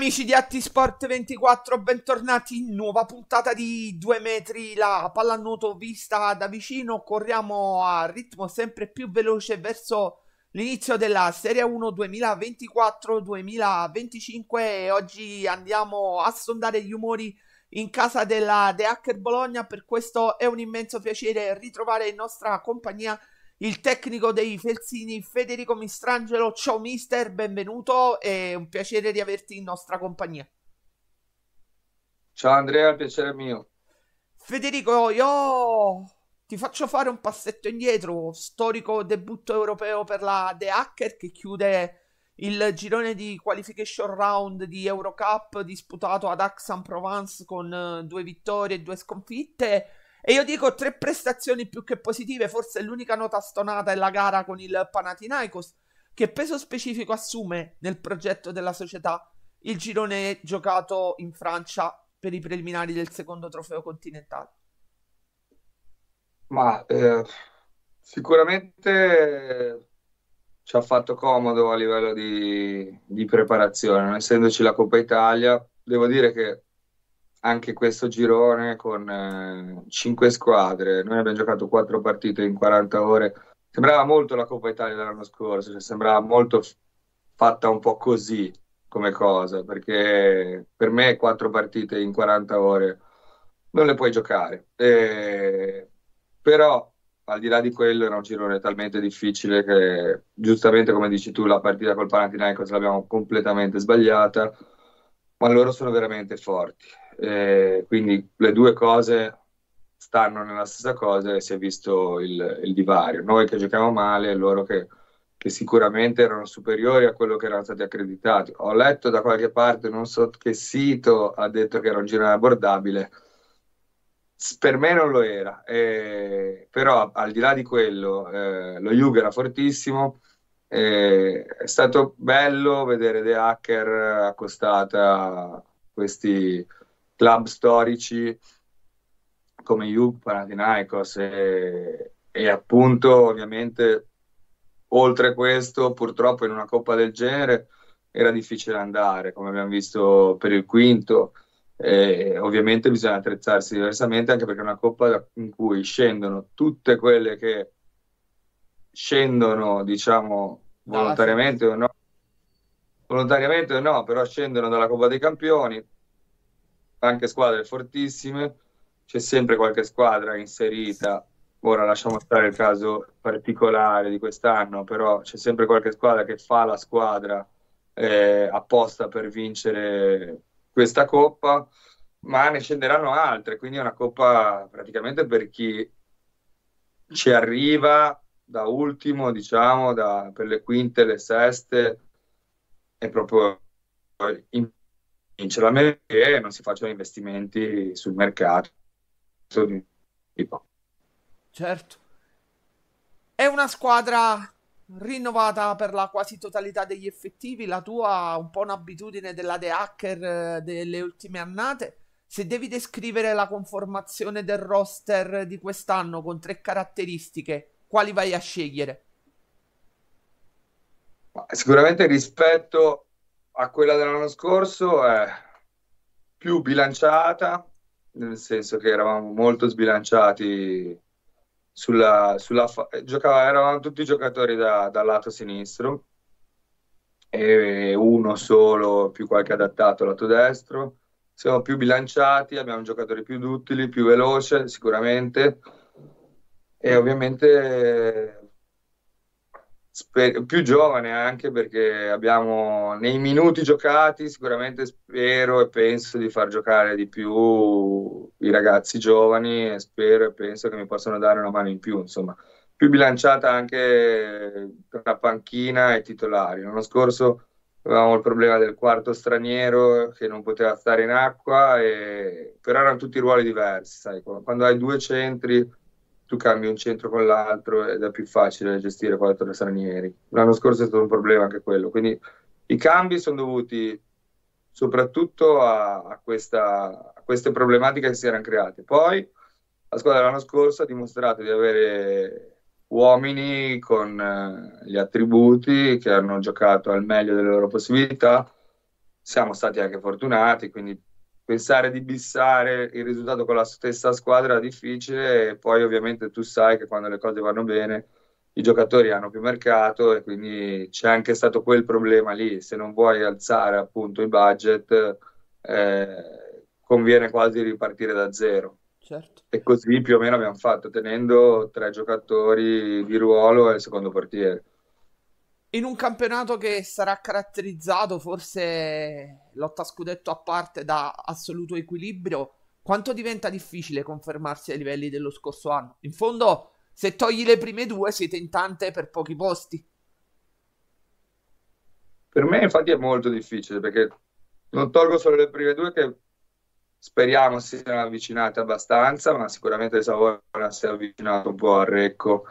amici di Attisport 24, bentornati in nuova puntata di 2 metri la pallanuoto vista da vicino. Corriamo a ritmo sempre più veloce verso l'inizio della Serie 1 2024-2025 e oggi andiamo a sondare gli umori in casa della The Hacker Bologna. Per questo è un immenso piacere ritrovare in nostra compagnia il tecnico dei Felsini Federico Mistrangelo. Ciao mister, benvenuto, è un piacere di averti in nostra compagnia. Ciao Andrea, il piacere è mio. Federico, io ti faccio fare un passetto indietro, storico debutto europeo per la The Hacker che chiude il girone di qualification round di Eurocup disputato ad Aix-en-Provence con eh, due vittorie e due sconfitte e io dico tre prestazioni più che positive, forse l'unica nota stonata è la gara con il Panathinaikos, che peso specifico assume nel progetto della società il girone giocato in Francia per i preliminari del secondo trofeo continentale? Ma eh, sicuramente ci ha fatto comodo a livello di, di preparazione, non essendoci la Coppa Italia, devo dire che anche questo girone con eh, 5 squadre. Noi abbiamo giocato 4 partite in 40 ore. Sembrava molto la Coppa Italia dell'anno scorso, cioè sembrava molto fatta un po' così come cosa, perché per me 4 partite in 40 ore non le puoi giocare. E... Però al di là di quello era un girone talmente difficile che giustamente come dici tu la partita col Panathinaikos l'abbiamo completamente sbagliata, ma loro sono veramente forti eh, quindi le due cose stanno nella stessa cosa e si è visto il, il divario. Noi che giochiamo male e loro che, che, sicuramente erano superiori a quello che erano stati accreditati. Ho letto da qualche parte, non so che sito, ha detto che era un girone abbordabile. Per me non lo era, eh, però al di là di quello, eh, lo Yuga era fortissimo. Eh, è stato bello vedere The Hacker accostata a questi, club storici come Juve, Panathinaikos e, e appunto ovviamente oltre questo purtroppo in una coppa del genere era difficile andare come abbiamo visto per il quinto e ovviamente bisogna attrezzarsi diversamente anche perché è una coppa in cui scendono tutte quelle che scendono diciamo volontariamente o no volontariamente o no però scendono dalla Coppa dei Campioni anche squadre fortissime, c'è sempre qualche squadra inserita. Ora lasciamo stare il caso particolare di quest'anno, però c'è sempre qualche squadra che fa la squadra eh, apposta per vincere questa coppa, ma ne scenderanno altre, quindi è una coppa praticamente per chi ci arriva da ultimo, diciamo, da, per le quinte, le seste, è proprio in vincerla perché non si facciano investimenti sul mercato di tipo. Certo. È una squadra rinnovata per la quasi totalità degli effettivi, la tua un po' un'abitudine della The Hacker eh, delle ultime annate. Se devi descrivere la conformazione del roster di quest'anno con tre caratteristiche, quali vai a scegliere? Sicuramente rispetto a quella dell'anno scorso è più bilanciata, nel senso che eravamo molto sbilanciati sulla, sulla fa- eh, giocava, eravamo tutti giocatori da, dal lato sinistro e uno solo più qualche adattato lato destro. Siamo più bilanciati, abbiamo giocatori più duttili, più veloce sicuramente e ovviamente sper- più giovane anche perché abbiamo nei minuti giocati sicuramente spero e penso di far giocare di più i ragazzi giovani e spero e penso che mi possano dare una mano in più, insomma, più bilanciata anche tra panchina e titolari. L'anno scorso avevamo il problema del quarto straniero che non poteva stare in acqua, e... però erano tutti ruoli diversi, sai? quando hai due centri tu cambi un centro con l'altro ed è più facile gestire quattro stranieri. L'anno scorso è stato un problema anche quello, quindi i cambi sono dovuti soprattutto a, a, questa, a queste problematiche che si erano create. Poi la squadra l'anno scorso ha dimostrato di avere uomini con eh, gli attributi che hanno giocato al meglio delle loro possibilità. Siamo stati anche fortunati, quindi pensare di bissare il risultato con la stessa squadra è difficile e poi ovviamente tu sai che quando le cose vanno bene i giocatori hanno più mercato e quindi c'è anche stato quel problema lì, se non vuoi alzare appunto i budget eh, conviene quasi ripartire da zero. Certo. E così più o meno abbiamo fatto, tenendo tre giocatori di ruolo e il secondo portiere in un campionato che sarà caratterizzato forse lotta scudetto a parte da assoluto equilibrio, quanto diventa difficile confermarsi ai livelli dello scorso anno? In fondo, se togli le prime due, siete in tante per pochi posti. Per me, infatti, è molto difficile perché non tolgo solo le prime due che speriamo si siano avvicinate abbastanza, ma sicuramente Savona si è avvicinato un po' a Recco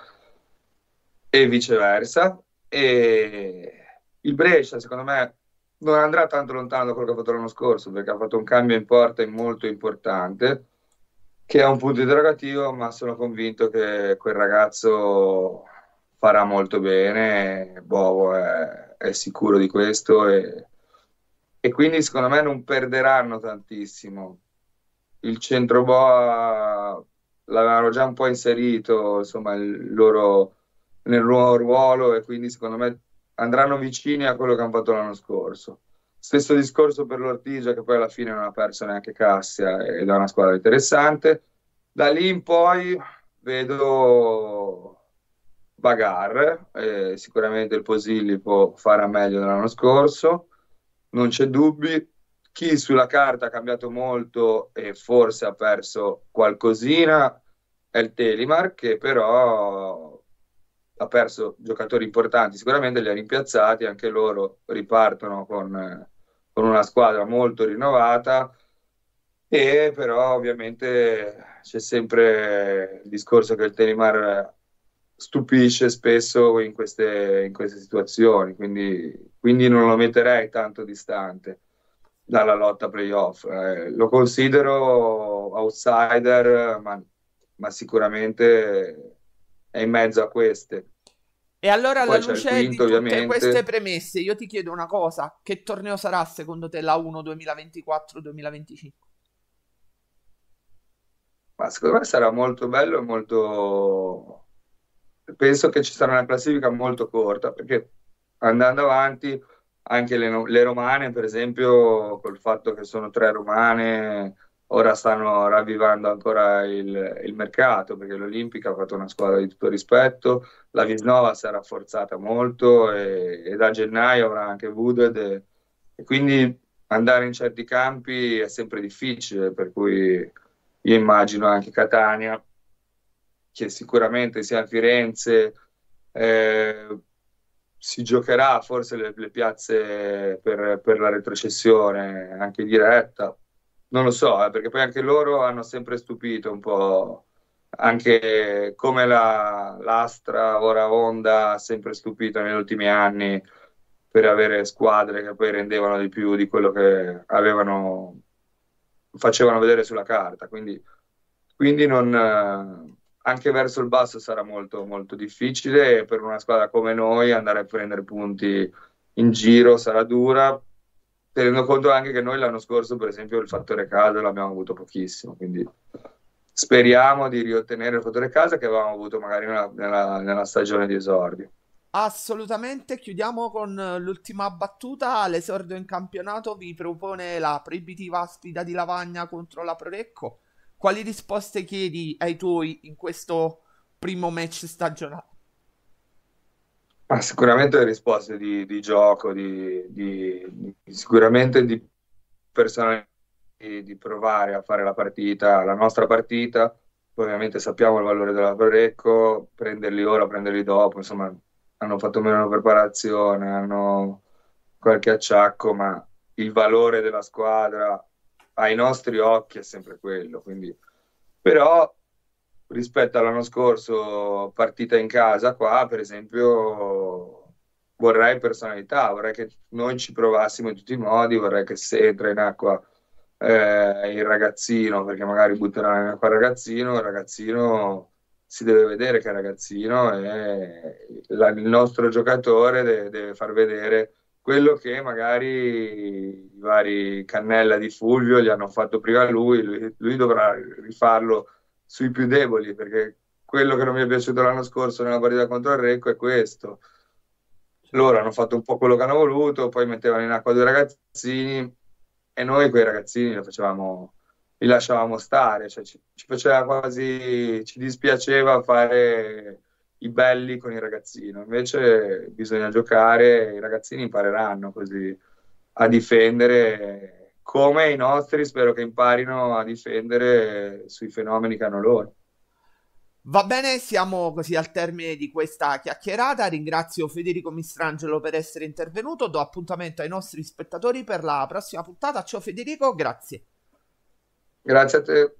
e viceversa e il Brescia, secondo me, non andrà tanto lontano da quello che ha fatto l'anno scorso, perché ha fatto un cambio in porta molto importante, che è un punto interrogativo, ma sono convinto che quel ragazzo farà molto bene. Bovo è, è sicuro di questo e, e, quindi secondo me non perderanno tantissimo. Il centro Boa l'avevano già un po' inserito, insomma, il loro nel nuovo ruolo e quindi secondo me andranno vicini a quello che hanno fatto l'anno scorso. Stesso discorso per l'Ortigia che poi alla fine non ha perso neanche Cassia ed è una squadra interessante. Da lì in poi vedo Bagar, eh, sicuramente il Posilli può fare meglio dell'anno scorso, non c'è dubbi. Chi sulla carta ha cambiato molto e forse ha perso qualcosina è il Telimar che però ha perso giocatori importanti, sicuramente li ha rimpiazzati, anche loro ripartono con, con una squadra molto rinnovata e però ovviamente c'è sempre il discorso che il Telimar stupisce spesso in queste, in queste situazioni, quindi, quindi, non lo metterei tanto distante dalla lotta playoff. Eh, lo considero outsider, ma, ma sicuramente è in mezzo a queste. E allora alla luce quinto, di tutte ovviamente. queste premesse, io ti chiedo una cosa, che torneo sarà secondo te la 1 2024-2025? Ma secondo me sarà molto bello e molto... Penso che ci sarà una classifica molto corta, perché andando avanti anche le, le romane, per esempio, col fatto che sono tre romane, ora stanno ravvivando ancora il, il mercato perché l'Olimpica ha fatto una squadra di tutto rispetto, la Visnova si è rafforzata molto e, e da gennaio avrà anche Wooded e, e, quindi andare in certi campi è sempre difficile, per cui io immagino anche Catania che sicuramente sia a Firenze eh, si giocherà forse le, le piazze per, per la retrocessione anche diretta non lo so, eh, perché poi anche loro hanno sempre stupito un po', anche come la, l'Astra, ora Honda, ha sempre stupito negli ultimi anni per avere squadre che poi rendevano di più di quello che avevano, facevano vedere sulla carta. Quindi, quindi non, eh, anche verso il basso sarà molto, molto difficile per una squadra come noi andare a prendere punti in giro sarà dura tenendo conto anche che noi l'anno scorso, per esempio, il fattore caldo l'abbiamo avuto pochissimo, quindi speriamo di riottenere il fattore casa che avevamo avuto magari nella, nella, nella stagione di esordio. Assolutamente, chiudiamo con l'ultima battuta. L'esordio in campionato vi propone la proibitiva sfida di Lavagna contro la Prorecco. Quali risposte chiedi ai tuoi in questo primo match stagionale? Ma sicuramente le risposte di, di gioco, di, di, sicuramente di personalità, di, provare a fare la partita, la nostra partita. Poi ovviamente sappiamo il valore della Prorecco, prenderli ora, prenderli dopo, insomma hanno fatto meno preparazione, hanno qualche acciacco, ma il valore della squadra ai nostri occhi è sempre quello. Quindi... Però rispetto all'anno scorso partita in casa qua per esempio vorrei personalità vorrei che noi ci provassimo in tutti i modi vorrei che se entra in acqua eh, il ragazzino perché magari butterà in acqua il ragazzino il ragazzino si deve vedere che è ragazzino e la, il nostro giocatore deve, deve far vedere quello che magari i vari Cannella di Fulvio gli hanno fatto prima lui, lui, lui dovrà rifarlo sui più deboli, perché quello che non mi è piaciuto l'anno scorso nella partita contro il Recco è questo. Loro hanno fatto un po' quello che hanno voluto, poi mettevano in acqua due ragazzini e noi quei ragazzini lo facevamo, li lasciavamo stare, cioè ci, ci faceva quasi, ci dispiaceva fare i belli con i ragazzini, invece bisogna giocare, i ragazzini impareranno così a difendere come i nostri spero che imparino a difendere sui fenomeni che hanno loro. Va bene, siamo così al termine di questa chiacchierata. Ringrazio Federico Mistrangelo per essere intervenuto. Do appuntamento ai nostri spettatori per la prossima puntata. Ciao Federico, grazie. Grazie a te.